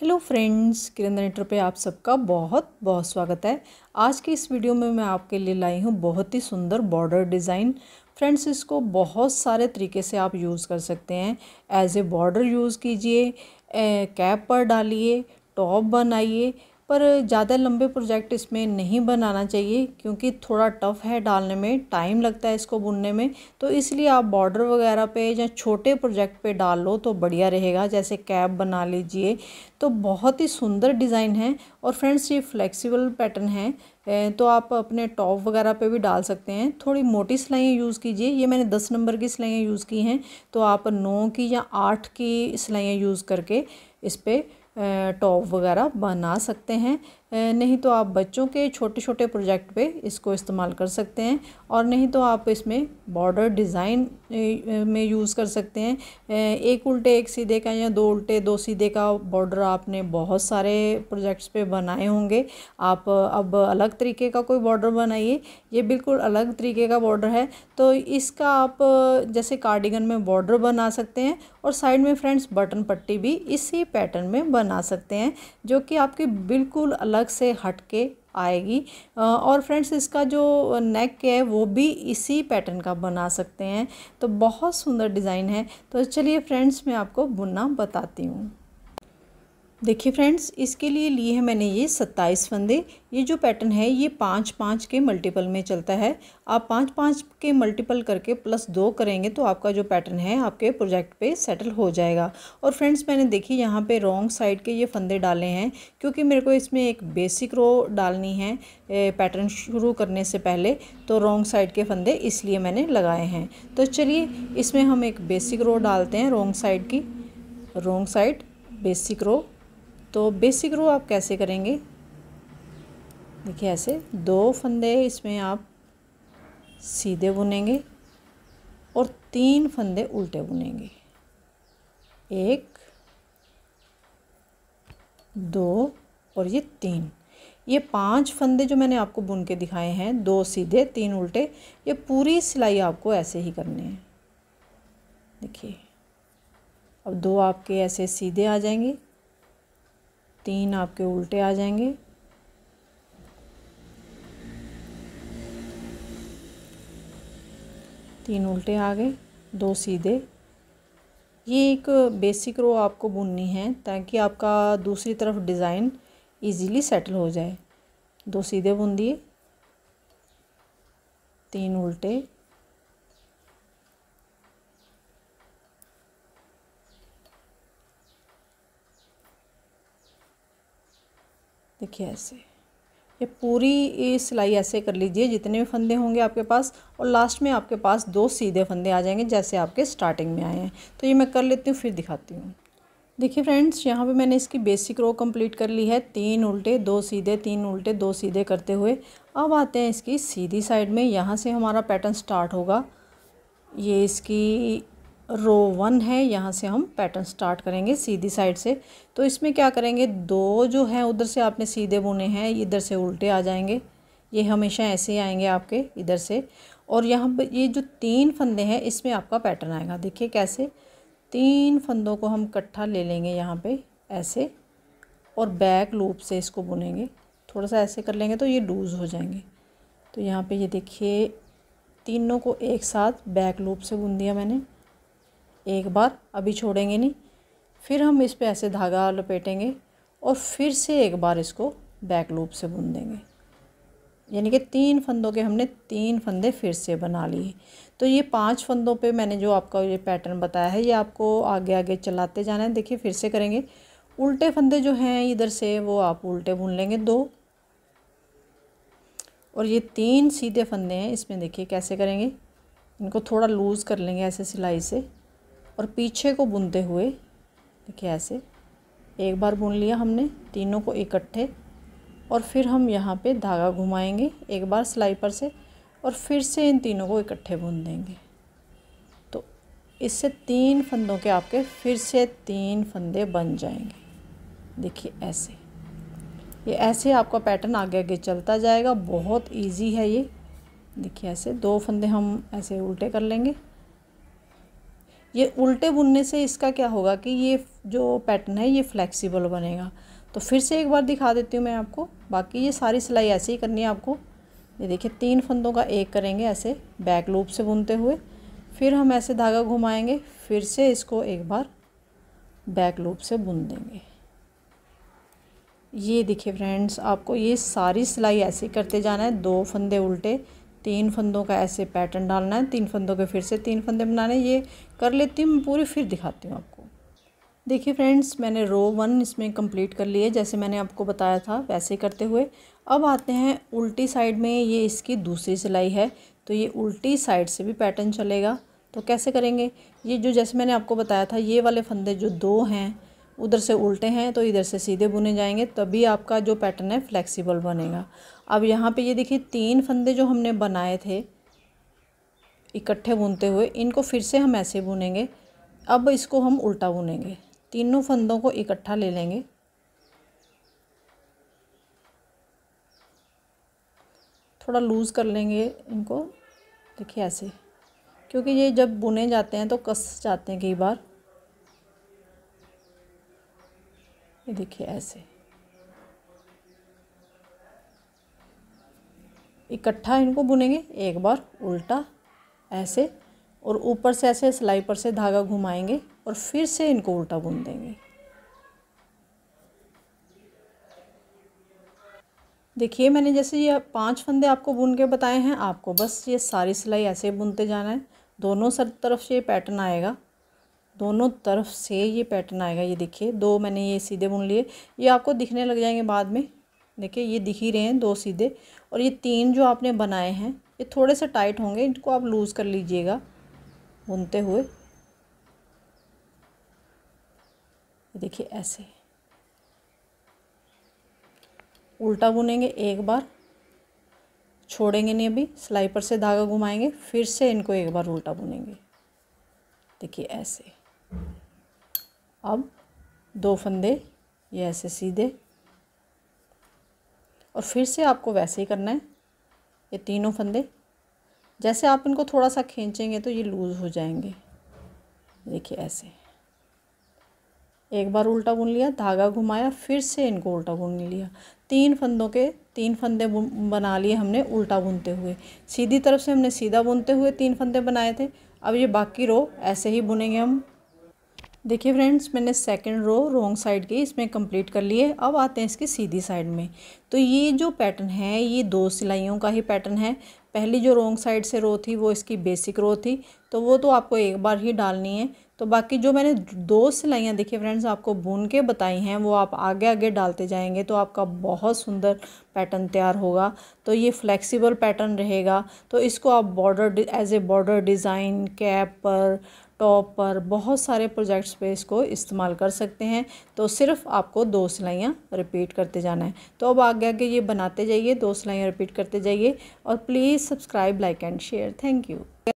hello friends किरण नेटर पे आप सबका बहुत बहुत स्वागत है आज के इस वीडियो में मैं आपके लिए लाई हूँ बहुत ही सुंदर बॉर्डर डिज़ाइन फ्रेंड्स इसको बहुत सारे तरीके से आप यूज़ कर सकते हैं एज ए बॉर्डर यूज़ कीजिए कैप पर डालिए टॉप बनाइए पर ज़्यादा लंबे प्रोजेक्ट इसमें नहीं बनाना चाहिए क्योंकि थोड़ा टफ़ है डालने में टाइम लगता है इसको बुनने में तो इसलिए आप बॉर्डर वगैरह पे या छोटे प्रोजेक्ट पे डाल लो तो बढ़िया रहेगा जैसे कैप बना लीजिए तो बहुत ही सुंदर डिज़ाइन है और फ्रेंड्स ये फ्लेक्सिबल पैटर्न है तो आप अपने टॉप वगैरह पे भी डाल सकते हैं थोड़ी मोटी सिलाइयाँ यूज़ कीजिए ये मैंने दस नंबर की सिलाइयाँ यूज़ की हैं तो आप नौ की या आठ की सिलाइयाँ यूज़ करके इस पर टॉप वगैरह बना सकते हैं नहीं तो आप बच्चों के छोटे छोटे प्रोजेक्ट पे इसको इस्तेमाल कर सकते हैं और नहीं तो आप इसमें बॉर्डर डिज़ाइन में यूज़ कर सकते हैं एक उल्टे एक सीधे का या दो उल्टे दो सीधे का बॉर्डर आपने बहुत सारे प्रोजेक्ट्स पे बनाए होंगे आप अब अलग तरीके का कोई बॉर्डर बनाइए ये बिल्कुल अलग तरीके का बॉर्डर है तो इसका आप जैसे कार्डिगन में बॉर्डर बना सकते हैं और साइड में फ्रेंड्स बटन पट्टी भी इसी पैटर्न में बना सकते हैं जो कि आपकी बिल्कुल अलग अलग से हट के आएगी और फ्रेंड्स इसका जो नेक है वो भी इसी पैटर्न का बना सकते हैं तो बहुत सुंदर डिज़ाइन है तो चलिए फ्रेंड्स मैं आपको बुनना बताती हूँ देखिए फ्रेंड्स इसके लिए लिए है मैंने ये सत्ताईस फंदे ये जो पैटर्न है ये पाँच पाँच के मल्टीपल में चलता है आप पाँच पाँच के मल्टीपल करके प्लस दो करेंगे तो आपका जो पैटर्न है आपके प्रोजेक्ट पे सेटल हो जाएगा और फ्रेंड्स मैंने देखी यहाँ पे रॉन्ग साइड के ये फंदे डाले हैं क्योंकि मेरे को इसमें एक बेसिक रो डालनी है पैटर्न शुरू करने से पहले तो रॉन्ग साइड के फंदे इसलिए मैंने लगाए हैं तो चलिए इसमें हम एक बेसिक रो डालते हैं रॉन्ग साइड की रॉन्ग साइड बेसिक रो तो बेसिक रो आप कैसे करेंगे देखिए ऐसे दो फंदे इसमें आप सीधे बुनेंगे और तीन फंदे उल्टे बुनेंगे एक दो और ये तीन ये पांच फंदे जो मैंने आपको बुन के दिखाए हैं दो सीधे तीन उल्टे ये पूरी सिलाई आपको ऐसे ही करने हैं देखिए अब दो आपके ऐसे सीधे आ जाएंगे तीन आपके उल्टे आ जाएंगे तीन उल्टे आ गए दो सीधे ये एक बेसिक रो आपको बुननी है ताकि आपका दूसरी तरफ डिज़ाइन इजीली सेटल हो जाए दो सीधे बुन दिए तीन उल्टे देखिए ऐसे ये पूरी सिलाई ऐसे कर लीजिए जितने भी फंदे होंगे आपके पास और लास्ट में आपके पास दो सीधे फंदे आ जाएंगे जैसे आपके स्टार्टिंग में आए हैं तो ये मैं कर लेती हूँ फिर दिखाती हूँ देखिए फ्रेंड्स यहाँ पे मैंने इसकी बेसिक रो कंप्लीट कर ली है तीन उल्टे दो सीधे तीन उल्टे दो सीधे करते हुए अब आते हैं इसकी सीधी साइड में यहाँ से हमारा पैटर्न स्टार्ट होगा ये इसकी रो वन है यहाँ से हम पैटर्न स्टार्ट करेंगे सीधी साइड से तो इसमें क्या करेंगे दो जो हैं उधर से आपने सीधे बुने हैं इधर से उल्टे आ जाएंगे ये हमेशा ऐसे ही आएंगे आपके इधर से और यहाँ पर ये जो तीन फंदे हैं इसमें आपका पैटर्न आएगा देखिए कैसे तीन फंदों को हम इकट्ठा ले लेंगे यहाँ पे ऐसे और बैक लूप से इसको बुनेंगे थोड़ा सा ऐसे कर लेंगे तो ये लूज़ हो जाएंगे तो यहाँ पे ये देखिए तीनों को एक साथ बैक लूप से बुन दिया मैंने एक बार अभी छोड़ेंगे नहीं फिर हम इस पे ऐसे धागा लपेटेंगे और फिर से एक बार इसको बैक लूप से बुन देंगे यानी कि तीन फंदों के हमने तीन फंदे फिर से बना लिए तो ये पांच फंदों पे मैंने जो आपका ये पैटर्न बताया है ये आपको आगे आगे चलाते जाना है देखिए फिर से करेंगे उल्टे फंदे जो हैं इधर से वो आप उल्टे बुन लेंगे दो और ये तीन सीधे फंदे हैं इसमें देखिए कैसे करेंगे इनको थोड़ा लूज़ कर लेंगे ऐसे सिलाई से और पीछे को बुनते हुए देखिए ऐसे एक बार बुन लिया हमने तीनों को इकट्ठे और फिर हम यहाँ पे धागा घुमाएंगे एक बार सिलाई पर से और फिर से इन तीनों को इकट्ठे बुन देंगे तो इससे तीन फंदों के आपके फिर से तीन फंदे बन जाएंगे देखिए ऐसे ये ऐसे आपका पैटर्न आगे आगे चलता जाएगा बहुत इजी है ये देखिए ऐसे दो फंदे हम ऐसे उल्टे कर लेंगे ये उल्टे बुनने से इसका क्या होगा कि ये जो पैटर्न है ये फ्लेक्सिबल बनेगा तो फिर से एक बार दिखा देती हूँ मैं आपको बाकी ये सारी सिलाई ऐसे ही करनी है आपको ये देखिए तीन फंदों का एक करेंगे ऐसे बैक लूप से बुनते हुए फिर हम ऐसे धागा घुमाएंगे फिर से इसको एक बार बैक लूप से बुन देंगे ये देखिए फ्रेंड्स आपको ये सारी सिलाई ऐसे करते जाना है दो फंदे उल्टे तीन फंदों का ऐसे पैटर्न डालना है तीन फंदों के फिर से तीन फंदे बनाने ये कर लेती हूँ मैं पूरी फिर दिखाती हूँ आपको देखिए फ्रेंड्स मैंने रो वन इसमें कंप्लीट कर लिए जैसे मैंने आपको बताया था वैसे करते हुए अब आते हैं उल्टी साइड में ये इसकी दूसरी सिलाई है तो ये उल्टी साइड से भी पैटर्न चलेगा तो कैसे करेंगे ये जो जैसे मैंने आपको बताया था ये वाले फंदे जो दो हैं उधर से उल्टे हैं तो इधर से सीधे बुने जाएंगे तभी आपका जो पैटर्न है फ्लेक्सिबल बनेगा अब यहाँ पे ये देखिए तीन फंदे जो हमने बनाए थे इकट्ठे बुनते हुए इनको फिर से हम ऐसे बुनेंगे अब इसको हम उल्टा बुनेंगे तीनों फंदों को इकट्ठा ले लेंगे थोड़ा लूज़ कर लेंगे इनको देखिए ऐसे क्योंकि ये जब बुने जाते हैं तो कस जाते हैं कई बार देखिए ऐसे इकट्ठा इनको बुनेंगे एक बार उल्टा ऐसे और ऊपर से ऐसे सिलाई पर से धागा घुमाएंगे और फिर से इनको उल्टा बुन देंगे देखिए मैंने जैसे ये पांच फंदे आपको बुन के बताए हैं आपको बस ये सारी सिलाई ऐसे बुनते जाना है दोनों सर तरफ से ये पैटर्न आएगा दोनों तरफ से ये पैटर्न आएगा ये देखिए दो मैंने ये सीधे बुन लिए ये आपको दिखने लग जाएंगे बाद में देखिए ये दिख ही रहे हैं दो सीधे और ये तीन जो आपने बनाए हैं ये थोड़े से टाइट होंगे इनको आप लूज़ कर लीजिएगा बुनते हुए देखिए ऐसे उल्टा बुनेंगे एक बार छोड़ेंगे नहीं अभी सिलाई पर से धागा घुमाएंगे फिर से इनको एक बार उल्टा बुनेंगे देखिए ऐसे अब दो फंदे ये ऐसे सीधे और फिर से आपको वैसे ही करना है ये तीनों फंदे जैसे आप इनको थोड़ा सा खींचेंगे तो ये लूज़ हो जाएंगे देखिए ऐसे एक बार उल्टा बुन लिया धागा घुमाया फिर से इनको उल्टा बुन लिया तीन फंदों के तीन फंदे बना लिए हमने उल्टा बुनते हुए सीधी तरफ से हमने सीधा बुनते हुए तीन फंदे बनाए थे अब ये बाकी रो ऐसे ही बुनेंगे हम देखिए फ्रेंड्स मैंने सेकंड रो रॉन्ग साइड की इसमें कंप्लीट कर लिए अब आते हैं इसकी सीधी साइड में तो ये जो पैटर्न है ये दो सिलाइयों का ही पैटर्न है पहली जो रॉन्ग साइड से रो थी वो इसकी बेसिक रो थी तो वो तो आपको एक बार ही डालनी है तो बाकी जो मैंने दो सिलाइयाँ देखिए फ्रेंड्स आपको बुन के बताई हैं वो आप आगे आगे डालते जाएंगे तो आपका बहुत सुंदर पैटर्न तैयार होगा तो ये फ्लेक्सिबल पैटर्न रहेगा तो इसको आप border as a border design cap पर टॉप पर बहुत सारे प्रोजेक्ट्स पे इसको इस्तेमाल कर सकते हैं तो सिर्फ आपको दो सिलाइयाँ रिपीट करते जाना है तो अब आगे आगे ये बनाते जाइए दो सिलाइयाँ रिपीट करते जाइए और please subscribe like and share thank you